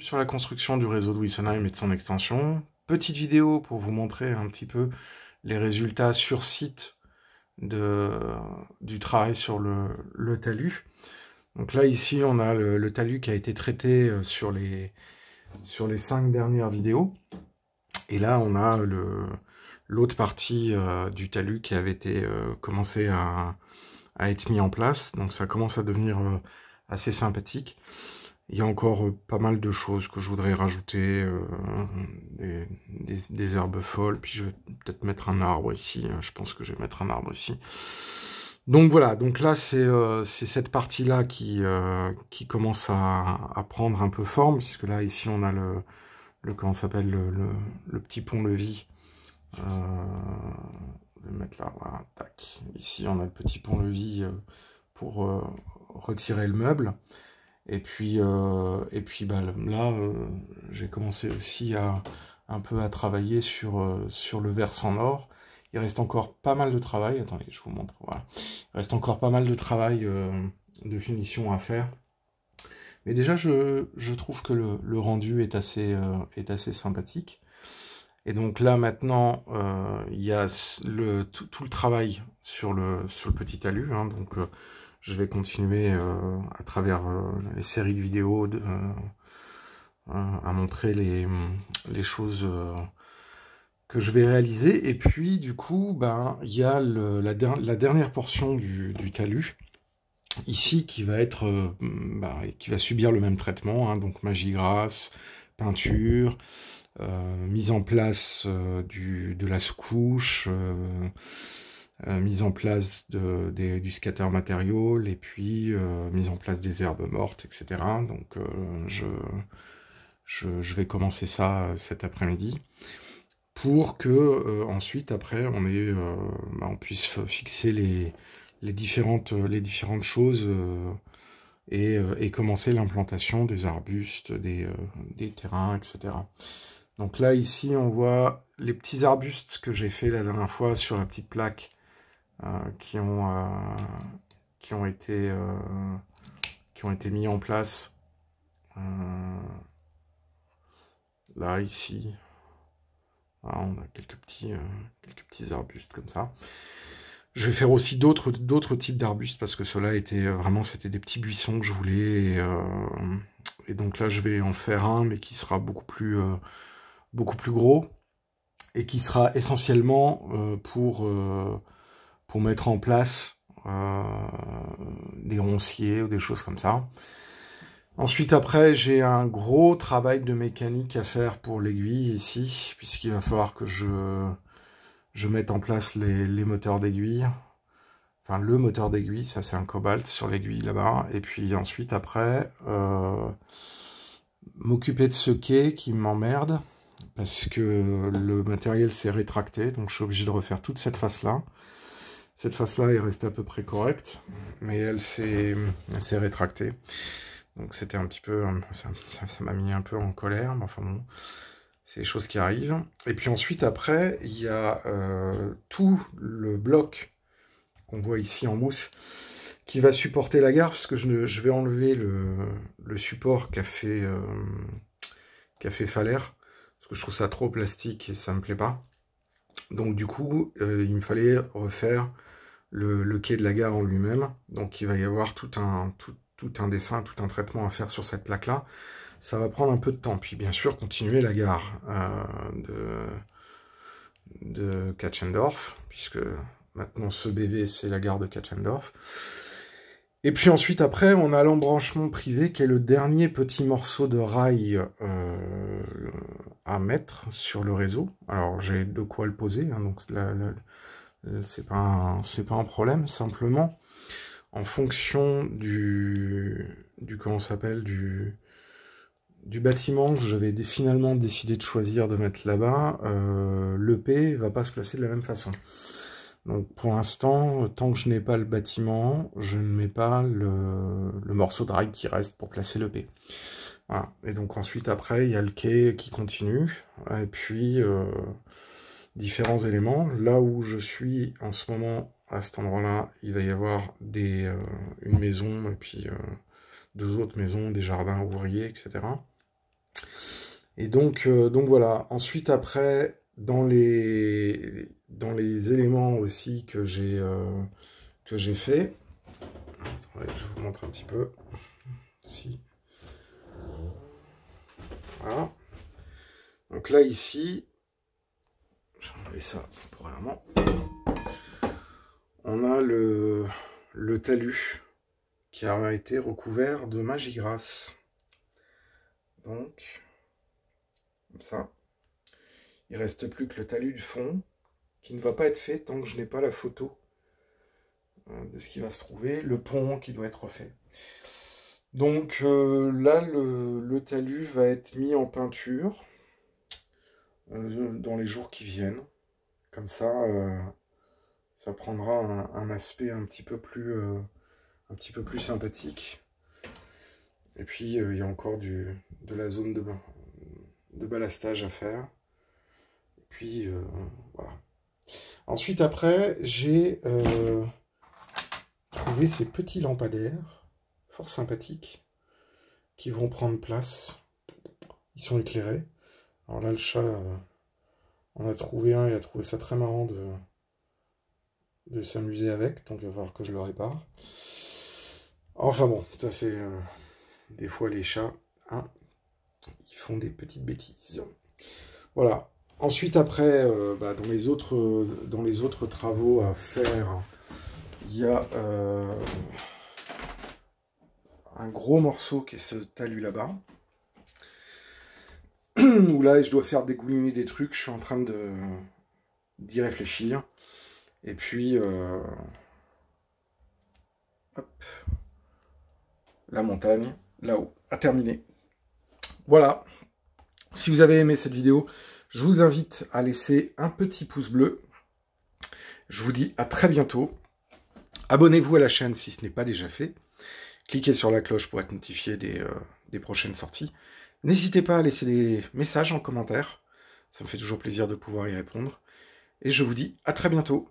sur la construction du réseau de Wissenheim et de son extension. Petite vidéo pour vous montrer un petit peu les résultats sur site de, du travail sur le, talus. Donc là, ici, on a le, talus qui a été traité euh, sur les, sur les cinq dernières vidéos. Et là, on a l'autre partie euh, du talus qui avait été euh, commencé à, être mis en place. Donc ça commence à devenir assez sympathique. Il y a encore euh, pas mal de choses que je voudrais rajouter, euh, des, herbes folles, puis je vais peut-être mettre un arbre ici, hein. je pense que je vais mettre un arbre ici. Donc voilà, donc là c'est euh, cette partie-là qui, commence à, prendre un peu forme, puisque là ici on a le, comment s'appelle, le, petit pont-levis. je vais mettre là, tac. Ici on a le petit pont-levis pour retirer le meuble. Et puis, euh, et puis bah, là, euh, j'ai commencé aussi à un peu à travailler sur, euh, sur le versant or. Il reste encore pas mal de travail. Attendez, je vous montre. Voilà. Il reste encore pas mal de travail de finition à faire. Mais déjà, je, je trouve que le, rendu est assez, est assez sympathique. Et donc là, maintenant, il y a le, tout, le travail sur le, sur le petit alu. Hein. donc, je vais continuer euh, à travers euh, les séries de vidéos euh, à montrer les, choses que je vais réaliser. Et puis, du coup, ben, il y a la, dernière portion du, talus, ici, qui va être, ben, qui va subir le même traitement, hein, donc magie grasse, peinture, mise en place de la secouche... couche euh, mise en place de, des, du scatter matériaux, et puis euh, mise en place des herbes mortes, etc. Donc euh, je, je, vais commencer ça cet après-midi pour que ensuite après on ait, bah, on puisse fixer les, les, différentes les différentes choses et, commencer l'implantation des arbustes des, des, terrains etc donc là ici on voit les petits arbustes que j'ai fait la dernière fois sur la petite plaque euh, qui, ont, euh, qui, ont été, euh, qui ont été mis en place là, ici. Ah, on a quelques petits, quelques petits arbustes comme ça. Je vais faire aussi d'autres types d'arbustes parce que cela était vraiment c'était des petits buissons que je voulais. Et, donc là, je vais en faire un, mais qui sera beaucoup plus, beaucoup plus gros et qui sera essentiellement pour pour mettre en place euh, des ronciers ou des choses comme ça. Ensuite, après, j'ai un gros travail de mécanique à faire pour l'aiguille ici, puisqu'il va falloir que je, je mette en place les, moteurs d'aiguille. Enfin, le moteur d'aiguille, ça c'est un cobalt sur l'aiguille là-bas. Et puis ensuite, après, euh, m'occuper de ce quai qui m'emmerde, parce que le matériel s'est rétracté, donc je suis obligé de refaire toute cette face-là. Cette face-là est restée à peu près correcte, mais elle s'est rétractée. Donc c'était un petit peu... Ça m'a mis un peu en colère, mais enfin bon... C'est les choses qui arrivent. Et puis ensuite, après, il y a euh, tout le bloc qu'on voit ici en mousse qui va supporter la gare, parce que je, vais enlever le, support qu'a fait, euh, parce que je trouve ça trop plastique et ça me plaît pas. Donc du coup, euh, il me fallait refaire le, quai de la gare en lui-même. Donc il va y avoir tout un, tout, un dessin, tout un traitement à faire sur cette plaque-là. Ça va prendre un peu de temps. Puis bien sûr, continuer la gare euh, de, de Katchendorf, puisque maintenant ce BV, c'est la gare de Katchendorf. Et puis ensuite, après, on a l'embranchement privé, qui est le dernier petit morceau de rail euh, à mettre sur le réseau. Alors, j'ai de quoi le poser, hein, donc euh, c'est pas pas un problème simplement en fonction du du comment s'appelle du bâtiment que j'avais finalement décidé de choisir de mettre là-bas, euh, ne va pas se placer de la même façon. Donc pour l'instant, tant que je n'ai pas le bâtiment, je ne mets pas le, morceau de rail qui reste pour placer l'EP. Voilà. Et donc ensuite, après, il y a le quai qui continue. Et puis, euh, différents éléments. Là où je suis en ce moment, à cet endroit-là, il va y avoir des, euh, une maison et puis euh, deux autres maisons, des jardins ouvriers, etc. Et donc, euh, donc voilà. Ensuite, après, dans les, dans les éléments aussi que j'ai que j'ai fait, je vous montre un petit peu. Si. Voilà. Donc là, ici, ça temporairement. On a le, talus qui a été recouvert de magie grasse. Donc, comme ça. Il reste plus que le talus du fond, qui ne va pas être fait tant que je n'ai pas la photo hein, de ce qui va se trouver, le pont qui doit être fait. Donc euh, là, le, talus va être mis en peinture euh, dans les jours qui viennent. Comme ça, euh, ça prendra un, aspect euh, un petit peu plus, sympathique. Et puis, euh, il y a encore de la zone de, de ballastage à faire. Et puis, voilà. Ensuite, après, j'ai trouvé ces petits lampadaires, fort sympathiques, qui vont prendre place. Ils sont éclairés. Alors là, le chat, on a trouvé un et a trouvé ça très marrant de, de s'amuser avec, donc il va falloir que je le répare. Enfin bon, ça c'est euh, des fois les chats, hein, ils font des petites bêtises. Voilà. Ensuite après, euh, bah, dans, les autres, dans les autres travaux à faire, il y a euh, un gros morceau qui est ce talus là-bas. Oula, là, je dois faire dégouliner des trucs. Je suis en train de d'y réfléchir. Et puis, euh, la montagne, là-haut, a terminé. Voilà. Si vous avez aimé cette vidéo, je vous invite à laisser un petit pouce bleu. Je vous dis à très bientôt. Abonnez-vous à la chaîne si ce n'est pas déjà fait. Cliquez sur la cloche pour être notifié des euh, prochaines sorties. N'hésitez pas à laisser des messages en commentaire, ça me fait toujours plaisir de pouvoir y répondre. Et je vous dis à très bientôt